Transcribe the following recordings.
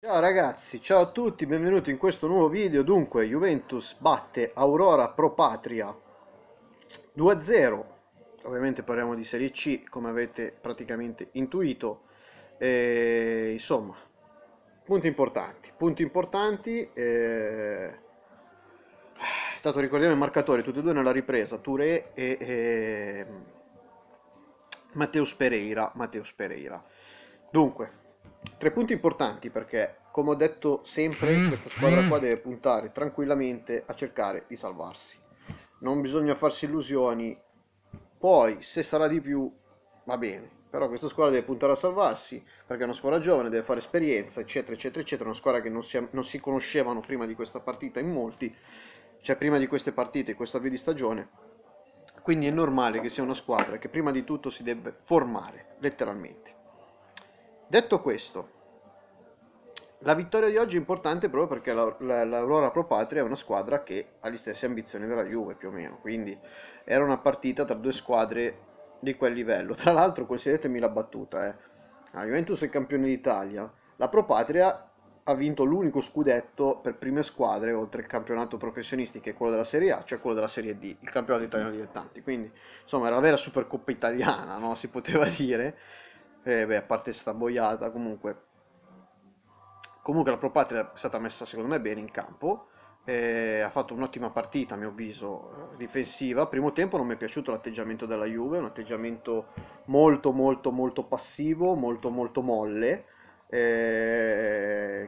Ciao ragazzi, ciao a tutti, benvenuti in questo nuovo video. Dunque, Juventus batte Aurora Pro Patria 2-0. Ovviamente parliamo di Serie C, come avete praticamente intuito. E, insomma, punti importanti. Punti importanti. Eh... Tanto ricordiamo i marcatori, tutti e due nella ripresa, Touré e, e... Matteus Pereira. Matteus Pereira. Dunque, tre punti importanti perché, come ho detto sempre, mm. questa squadra qua deve puntare tranquillamente a cercare di salvarsi. Non bisogna farsi illusioni, poi se sarà di più va bene, però questa squadra deve puntare a salvarsi perché è una squadra giovane, deve fare esperienza, eccetera, eccetera, eccetera, una squadra che non si, non si conoscevano prima di questa partita in molti, cioè prima di queste partite, questo avvio di stagione. Quindi è normale che sia una squadra che prima di tutto si deve formare, letteralmente Detto questo, la vittoria di oggi è importante proprio perché l'Aurora la, la Pro Patria è una squadra che ha le stesse ambizioni della Juve più o meno, quindi era una partita tra due squadre di quel livello. Tra l'altro, consideratemi la battuta, eh. la Juventus è campione d'Italia, la Pro Patria ha vinto l'unico scudetto per prime squadre oltre il campionato professionisti che è quello della Serie A, cioè quello della Serie D, il campionato italiano dilettanti. Quindi, insomma, era la vera Supercoppa italiana, no? si poteva dire eh, beh, a parte sta boiata comunque comunque la Pro Patria è stata messa secondo me bene in campo eh, ha fatto un'ottima partita a mio avviso eh, difensiva primo tempo non mi è piaciuto l'atteggiamento della Juve un atteggiamento molto molto molto passivo molto molto molle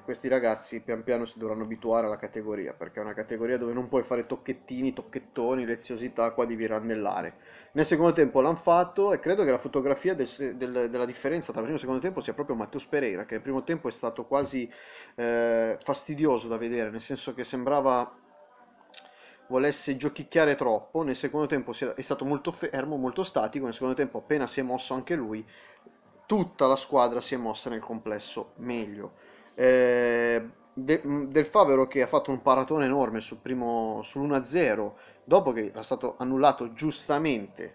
questi ragazzi pian piano si dovranno abituare alla categoria perché è una categoria dove non puoi fare tocchettini, tocchettoni, leziosità, qua devi randellare Nel secondo tempo l'hanno fatto e credo che la fotografia del, del, della differenza tra il primo e il secondo tempo sia proprio Matteo Pereira che nel primo tempo è stato quasi eh, fastidioso da vedere, nel senso che sembrava volesse giochicchiare troppo, nel secondo tempo è stato molto fermo, molto statico, nel secondo tempo appena si è mosso anche lui tutta la squadra si è mossa nel complesso meglio. Eh, de, del Favero che ha fatto un paratone enorme sul primo, sull'1-0, dopo che era stato annullato giustamente,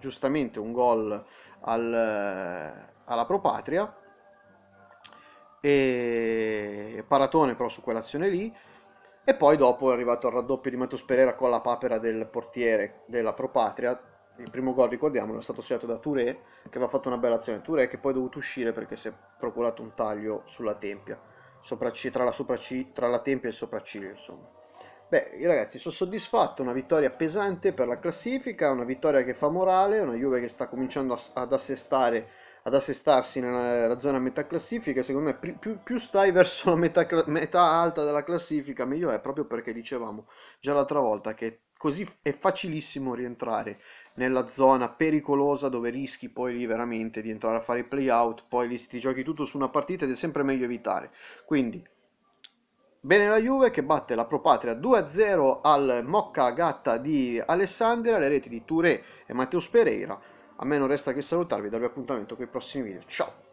giustamente un gol al, eh, alla Propatria, e paratone però su quell'azione lì, e poi dopo è arrivato il raddoppio di Matos Pereira con la papera del portiere della Propatria, il primo gol, ricordiamolo, è stato segnato da Touré che aveva fatto una bella azione. Touré che poi è dovuto uscire perché si è procurato un taglio sulla tempia, soprac- tra, la soprac- tra la tempia e il sopracciglio, insomma. Beh, ragazzi, sono soddisfatto, una vittoria pesante per la classifica, una vittoria che fa morale, una Juve che sta cominciando ad, assestare, ad assestarsi nella zona metà classifica, secondo me più, più stai verso la metà, metà, alta della classifica, meglio è, proprio perché dicevamo già l'altra volta che così è facilissimo rientrare nella zona pericolosa dove rischi poi lì veramente di entrare a fare i play out, poi lì ti giochi tutto su una partita ed è sempre meglio evitare. Quindi Bene la Juve che batte la Pro Patria 2-0 al Mocca Gatta di Alessandria, le reti di Touré e Matteo Pereira. A me non resta che salutarvi e darvi appuntamento con i prossimi video. Ciao!